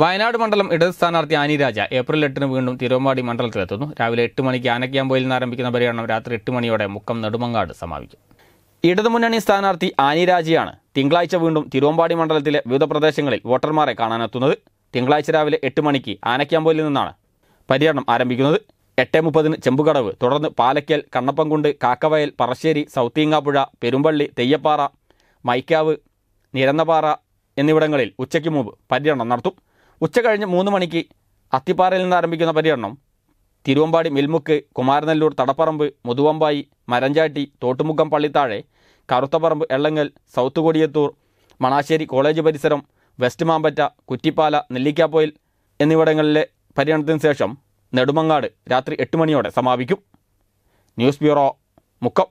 വയനാട് മണ്ഡലം ഇടത് സ്ഥാനാർത്ഥി ആനി രാജ ഏപ്രിൽ എട്ടിന് വീണ്ടും തിരുവമ്പാടി മണ്ഡലത്തിലെത്തുന്നു രാവിലെ എട്ട് മണിക്ക് ആനക്കാമ്പോയിൽ നിന്ന് ആരംഭിക്കുന്ന പര്യടനം രാത്രി എട്ട് മണിയോടെ മുക്കം നെടുമങ്ങാട് സമാപിക്കും ഇടതുമുന്നണി സ്ഥാനാർത്ഥി ആനി രാജയാണ് തിങ്കളാഴ്ച വീണ്ടും തിരുവമ്പാടി മണ്ഡലത്തിലെ വിവിധ പ്രദേശങ്ങളിൽ വോട്ടർമാരെ കാണാനെത്തുന്നത് തിങ്കളാഴ്ച രാവിലെ എട്ട് മണിക്ക് ആനക്കാമ്പോയിൽ നിന്നാണ് പര്യടനം ആരംഭിക്കുന്നത് എട്ട് മുപ്പതിന് ചെമ്പുകടവ് തുടർന്ന് പാലക്കൽ കണ്ണപ്പംകുണ്ട് കാക്കവയൽ പറശ്ശേരി സൗത്തീങ്ങാപ്പുഴ പെരുമ്പള്ളി തെയ്യപ്പാറ മൈക്കാവ് നിരന്നപാറ എന്നിവിടങ്ങളിൽ ഉച്ചയ്ക്ക് മുമ്പ് പര്യടനം നടത്തും ഉച്ച കഴിഞ്ഞ് മൂന്ന് മണിക്ക് അത്തിപ്പാറയിൽ നിന്ന് ആരംഭിക്കുന്ന പര്യടനം തിരുവമ്പാടി മിൽമുക്ക് കുമാരനെല്ലൂർ തടപ്പറമ്പ് മുതുവമ്പായി മരഞ്ചാട്ടി തോട്ടുമുക്കം പള്ളിത്താഴെ കറുത്തപ്പറമ്പ് എള്ളങ്ങൽ സൗത്ത് കൊടിയത്തൂർ മണാശ്ശേരി കോളേജ് പരിസരം വെസ്റ്റ് മാമ്പറ്റ കുറ്റിപ്പാല നെല്ലിക്കാപ്പോയിൽ എന്നിവിടങ്ങളിലെ പര്യടനത്തിന് ശേഷം നെടുമങ്ങാട് രാത്രി എട്ട് മണിയോടെ സമാപിക്കും ന്യൂസ് ബ്യൂറോ മുക്കം